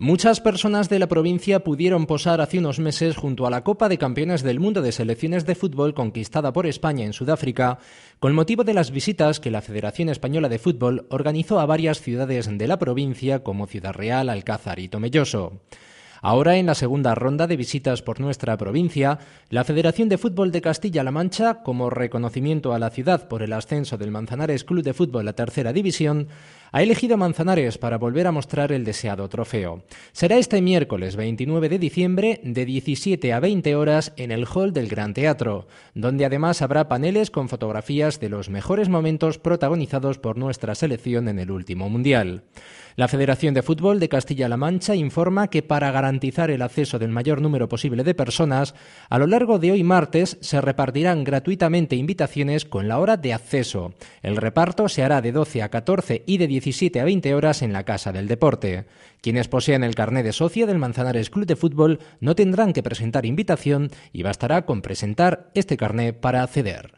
Muchas personas de la provincia pudieron posar hace unos meses junto a la Copa de Campeones del Mundo de Selecciones de Fútbol conquistada por España en Sudáfrica, con motivo de las visitas que la Federación Española de Fútbol organizó a varias ciudades de la provincia como Ciudad Real, Alcázar y Tomelloso. Ahora, en la segunda ronda de visitas por nuestra provincia, la Federación de Fútbol de Castilla-La Mancha, como reconocimiento a la ciudad por el ascenso del Manzanares Club de Fútbol a Tercera División, ha elegido Manzanares para volver a mostrar el deseado trofeo. Será este miércoles 29 de diciembre de 17 a 20 horas en el hall del Gran Teatro, donde además habrá paneles con fotografías de los mejores momentos protagonizados por nuestra selección en el último Mundial. La Federación de Fútbol de Castilla-La Mancha informa que para garantizar el acceso del mayor número posible de personas, a lo largo de hoy martes se repartirán gratuitamente invitaciones con la hora de acceso. El reparto se hará de 12 a 14 y de 17 a 20 horas en la Casa del Deporte. Quienes posean el carné de socia del Manzanares Club de Fútbol no tendrán que presentar invitación y bastará con presentar este carné para acceder.